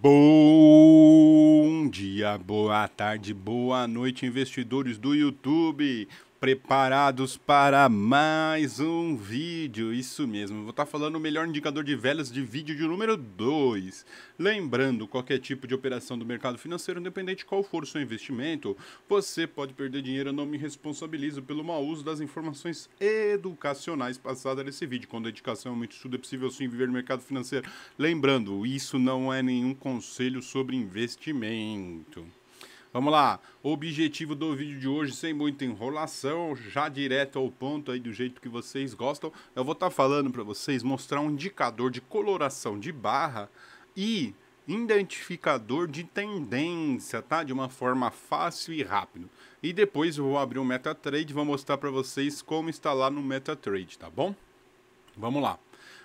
Bom dia, boa tarde, boa noite, investidores do YouTube preparados para mais um vídeo, isso mesmo. Vou estar tá falando o melhor indicador de velas de vídeo de número 2. Lembrando, qualquer tipo de operação do mercado financeiro, independente qual for o seu investimento, você pode perder dinheiro, eu não me responsabilizo pelo mau uso das informações educacionais passadas nesse vídeo. Com dedicação, é muito estudo é possível sim viver no mercado financeiro. Lembrando, isso não é nenhum conselho sobre investimento. Vamos lá. O Objetivo do vídeo de hoje, sem muita enrolação, já direto ao ponto aí do jeito que vocês gostam. Eu vou estar tá falando para vocês mostrar um indicador de coloração de barra e identificador de tendência, tá? De uma forma fácil e rápido. E depois eu vou abrir o um MetaTrade e vou mostrar para vocês como instalar no MetaTrade, tá bom? Vamos lá.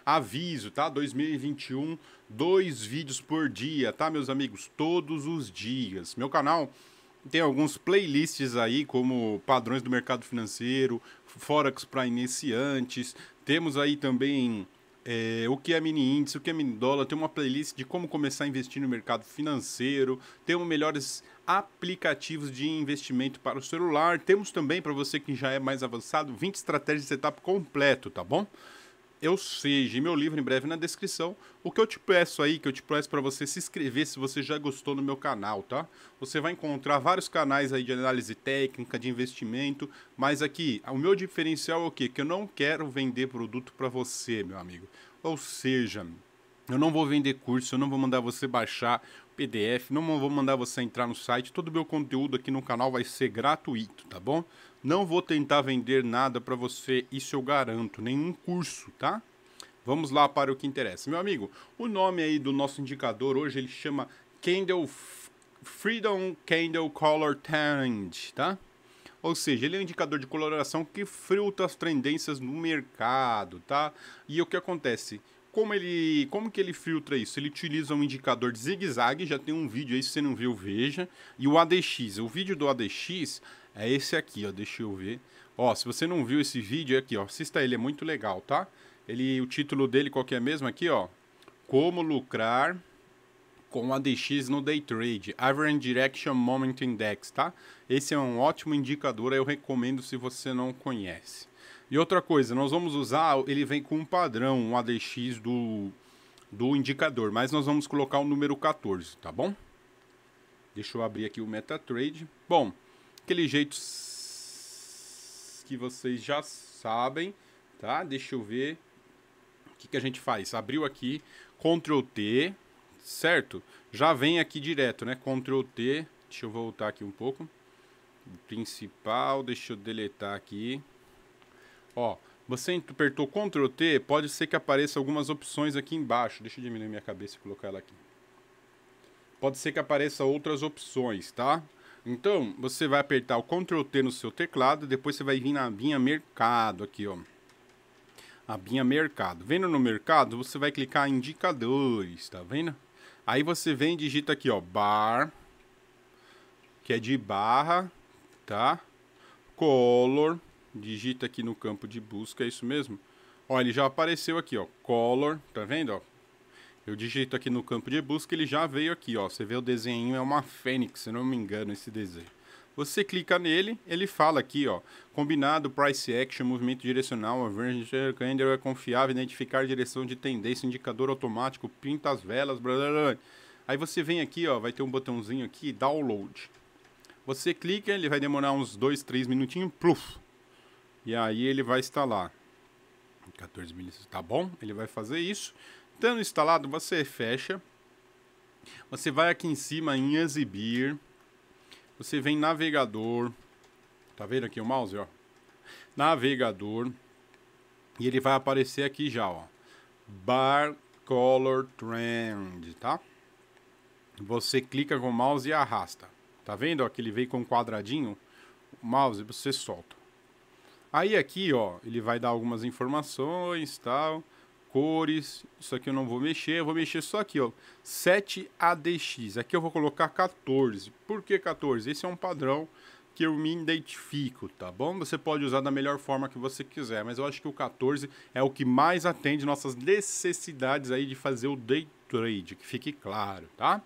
Aviso, tá? 2021, dois vídeos por dia, tá, meus amigos? Todos os dias. Meu canal tem alguns playlists aí, como padrões do mercado financeiro, Forex para iniciantes. Temos aí também é, o que é mini índice, o que é mini dólar. Tem uma playlist de como começar a investir no mercado financeiro. Temos melhores aplicativos de investimento para o celular. Temos também, para você que já é mais avançado, 20 estratégias de setup completo, tá bom? eu seja. E meu livro em breve na descrição. O que eu te peço aí, que eu te peço para você se inscrever se você já gostou no meu canal, tá? Você vai encontrar vários canais aí de análise técnica, de investimento, mas aqui, o meu diferencial é o quê? Que eu não quero vender produto para você, meu amigo. Ou seja, eu não vou vender curso, eu não vou mandar você baixar PDF, não vou mandar você entrar no site, todo o meu conteúdo aqui no canal vai ser gratuito, tá bom? Não vou tentar vender nada para você, isso eu garanto, nenhum curso, tá? Vamos lá para o que interessa. Meu amigo, o nome aí do nosso indicador hoje ele chama Candle Freedom Candle Color Trend, tá? Ou seja, ele é um indicador de coloração que fruta as tendências no mercado, tá? E o que acontece? Como ele, como que ele filtra isso? Ele utiliza um indicador de zigue-zague, já tem um vídeo aí, se você não viu, veja. E o ADX, o vídeo do ADX é esse aqui, ó, deixa eu ver. Ó, se você não viu esse vídeo é aqui, ó, assista ele, é muito legal, tá? Ele, o título dele qual que é mesmo aqui, ó? Como lucrar com ADX no Day Trade, Average Direction Moment Index, tá? Esse é um ótimo indicador, eu recomendo se você não conhece. E outra coisa, nós vamos usar, ele vem com um padrão, um ADX do, do indicador, mas nós vamos colocar o número 14, tá bom? Deixa eu abrir aqui o MetaTrade. Bom, aquele jeito que vocês já sabem, tá? Deixa eu ver o que, que a gente faz. Abriu aqui, Ctrl T, certo? Já vem aqui direto, né? Ctrl T, deixa eu voltar aqui um pouco. Principal, deixa eu deletar aqui. Ó, você apertou Ctrl T, pode ser que apareça algumas opções aqui embaixo. Deixa eu diminuir minha cabeça e colocar ela aqui. Pode ser que apareça outras opções, tá? Então, você vai apertar o Ctrl T no seu teclado, depois você vai vir na abinha Mercado aqui, ó. Abinha Mercado. Vendo no Mercado, você vai clicar em Indicadores, tá vendo? Aí você vem e digita aqui, ó, Bar, que é de barra, tá? Color, digita aqui no campo de busca, é isso mesmo? Ó, ele já apareceu aqui, ó, color, tá vendo, ó? Eu digito aqui no campo de busca, ele já veio aqui, ó. Você vê o desenho, é uma fênix, se não me engano, esse desenho. Você clica nele, ele fala aqui, ó, combinado price action, movimento direcional, Avenger Candle é confiável, identificar direção de tendência, indicador automático, pinta as velas, blá, blá, blá. Aí você vem aqui, ó, vai ter um botãozinho aqui, download. Você clica, ele vai demorar uns 2, 3 minutinhos, pluf, e aí ele vai instalar. 14 milímetros, tá bom? Ele vai fazer isso. Tendo instalado, você fecha. Você vai aqui em cima em exibir. Você vem navegador. Tá vendo aqui o mouse, ó? Navegador. E ele vai aparecer aqui já, ó. Bar Color Trend, tá? Você clica com o mouse e arrasta. Tá vendo? Ó, que ele veio com um quadradinho. O mouse você solta. Aí aqui, ó, ele vai dar algumas informações, tal, cores, isso aqui eu não vou mexer, eu vou mexer só aqui, ó, 7ADX. Aqui eu vou colocar 14. Por que 14? Esse é um padrão que eu me identifico, tá bom? Você pode usar da melhor forma que você quiser, mas eu acho que o 14 é o que mais atende nossas necessidades aí de fazer o day trade, que fique claro, tá?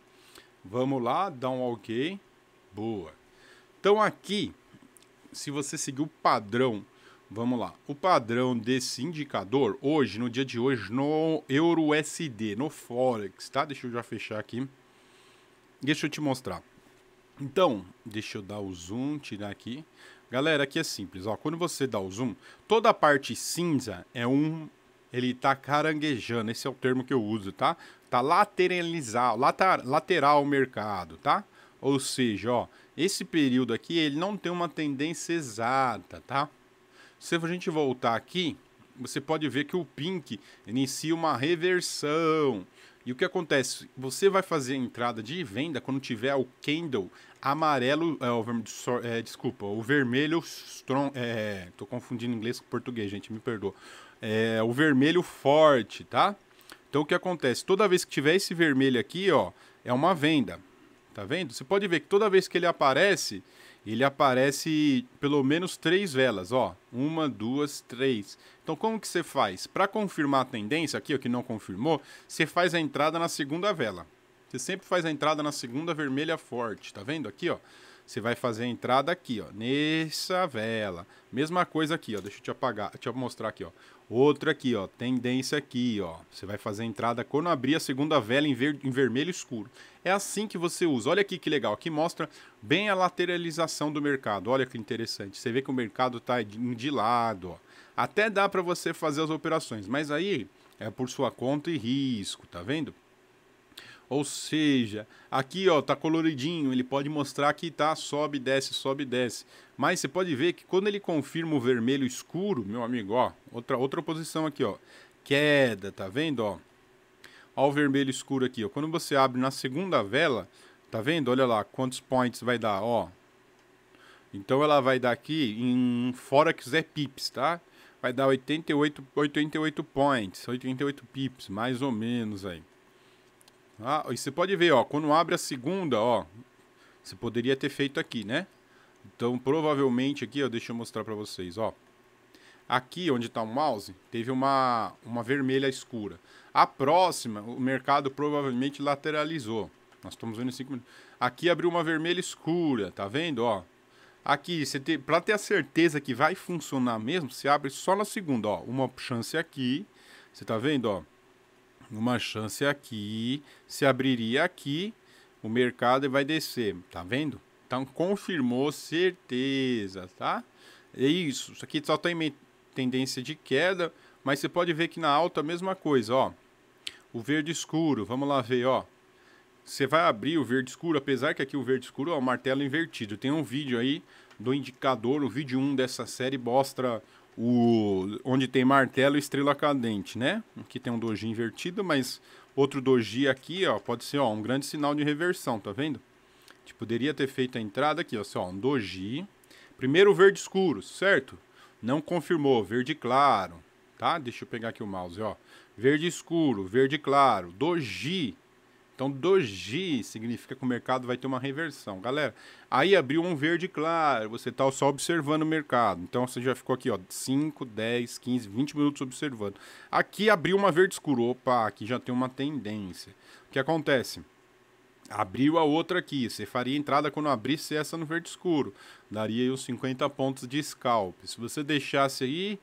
Vamos lá, dá um OK. Boa. Então aqui, se você seguir o padrão Vamos lá. O padrão desse indicador, hoje, no dia de hoje, no Euro no Forex, tá? Deixa eu já fechar aqui. Deixa eu te mostrar. Então, deixa eu dar o zoom, tirar aqui. Galera, aqui é simples, ó. Quando você dá o zoom, toda a parte cinza é um... Ele tá caranguejando, esse é o termo que eu uso, tá? Tá lateralizar, latar, lateral o mercado, tá? Ou seja, ó, esse período aqui, ele não tem uma tendência exata, tá? Se a gente voltar aqui, você pode ver que o Pink inicia uma reversão. E o que acontece? Você vai fazer a entrada de venda quando tiver o candle amarelo, é, o vermelho, é, desculpa, o vermelho strong, é, tô confundindo inglês com português, gente, me perdoa. É, o vermelho forte, tá? Então o que acontece? Toda vez que tiver esse vermelho aqui, ó, é uma venda. Tá vendo? Você pode ver que toda vez que ele aparece, ele aparece pelo menos três velas, ó. Uma, duas, três. Então como que você faz? Para confirmar a tendência aqui, ó, que não confirmou, você faz a entrada na segunda vela. Você sempre faz a entrada na segunda vermelha forte, tá vendo aqui, ó? Você vai fazer a entrada aqui, ó, nessa vela. Mesma coisa aqui, ó, deixa eu te apagar, deixa eu mostrar aqui, ó. Outra aqui, ó, tendência aqui, ó. Você vai fazer a entrada quando abrir a segunda vela em, ver, em vermelho escuro. É assim que você usa. Olha aqui que legal, aqui mostra bem a lateralização do mercado. Olha que interessante. Você vê que o mercado tá de lado, ó. Até dá para você fazer as operações, mas aí é por sua conta e risco, tá vendo? Ou seja, aqui ó, tá coloridinho, ele pode mostrar que tá sobe, desce, sobe, desce. Mas você pode ver que quando ele confirma o vermelho escuro, meu amigo, ó, outra outra posição aqui, ó. Queda, tá vendo, ó? Ó o vermelho escuro aqui, ó. Quando você abre na segunda vela, tá vendo? Olha lá quantos points vai dar, ó. Então ela vai dar aqui em Forex é pips, tá? Vai dar 88, 88 points, 88 pips, mais ou menos aí. Ah, e você pode ver, ó, quando abre a segunda, ó, você poderia ter feito aqui, né? Então, provavelmente aqui, ó, deixa eu mostrar para vocês, ó. Aqui onde está o mouse, teve uma, uma vermelha escura. A próxima, o mercado provavelmente lateralizou. Nós estamos vendo 5 minutos. Aqui abriu uma vermelha escura, tá vendo, ó? Aqui, você tem, para ter a certeza que vai funcionar mesmo, você abre só na segunda, ó. Uma chance aqui, você tá vendo, ó? uma chance aqui, se abriria aqui o mercado vai descer, tá vendo? Então confirmou certeza, tá? É isso, isso aqui só tem tendência de queda, mas você pode ver que na alta a mesma coisa, ó. O verde escuro, vamos lá ver, ó. Você vai abrir o verde escuro, apesar que aqui o verde escuro é o martelo invertido. Tem um vídeo aí do indicador, o vídeo 1 dessa série mostra o, onde tem martelo e estrela cadente, né? Aqui tem um doji invertido, mas outro doji aqui, ó, pode ser ó, um grande sinal de reversão, tá vendo? A tipo, gente poderia ter feito a entrada aqui, ó, só um doji. Primeiro verde escuro, certo? Não confirmou, verde claro, tá? Deixa eu pegar aqui o mouse, ó. Verde escuro, verde claro, doji, então, doji significa que o mercado vai ter uma reversão. Galera, aí abriu um verde claro, você está só observando o mercado. Então, você já ficou aqui, ó, 5, 10, 15, 20 minutos observando. Aqui abriu uma verde escuro. Opa, aqui já tem uma tendência. O que acontece? Abriu a outra aqui. Você faria entrada quando abrisse essa no verde escuro. Daria aí uns 50 pontos de scalp. Se você deixasse aí,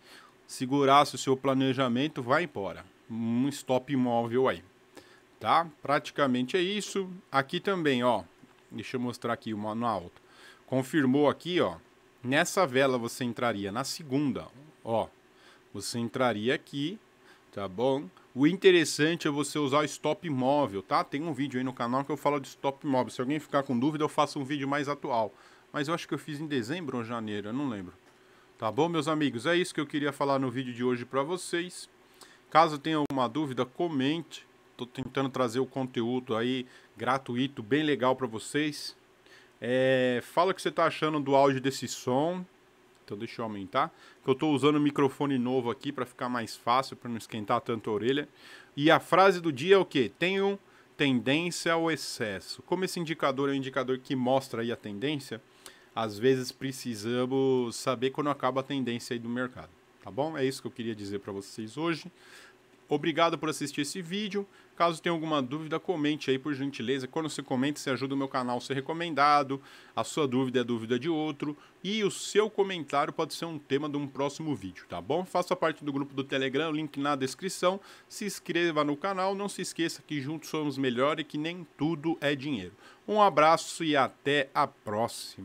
segurasse o seu planejamento, vai embora. Um stop imóvel aí tá? Praticamente é isso. Aqui também, ó. Deixa eu mostrar aqui o manual Confirmou aqui, ó. Nessa vela você entraria na segunda, ó. Você entraria aqui, tá bom? O interessante é você usar o stop móvel, tá? Tem um vídeo aí no canal que eu falo de stop móvel. Se alguém ficar com dúvida, eu faço um vídeo mais atual. Mas eu acho que eu fiz em dezembro ou janeiro, eu não lembro. Tá bom, meus amigos? É isso que eu queria falar no vídeo de hoje para vocês. Caso tenha alguma dúvida, comente. Tô tentando trazer o conteúdo aí gratuito, bem legal para vocês. É, fala o que você tá achando do áudio desse som. Então deixa eu aumentar. Que eu tô usando o microfone novo aqui para ficar mais fácil, para não esquentar tanto a orelha. E a frase do dia é o quê? Tenho tendência ao excesso. Como esse indicador é um indicador que mostra aí a tendência, às vezes precisamos saber quando acaba a tendência aí do mercado, tá bom? É isso que eu queria dizer para vocês hoje. Obrigado por assistir esse vídeo. Caso tenha alguma dúvida, comente aí por gentileza. Quando você comenta, você ajuda o meu canal a ser recomendado. A sua dúvida é dúvida de outro. E o seu comentário pode ser um tema de um próximo vídeo, tá bom? Faça parte do grupo do Telegram, link na descrição. Se inscreva no canal. Não se esqueça que juntos somos melhor e que nem tudo é dinheiro. Um abraço e até a próxima.